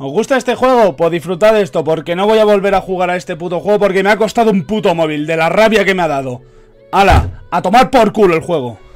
¿Os gusta este juego? Pues disfrutad de esto, porque no voy a volver a jugar a este puto juego porque me ha costado un puto móvil de la rabia que me ha dado. ¡Hala! ¡A tomar por culo el juego!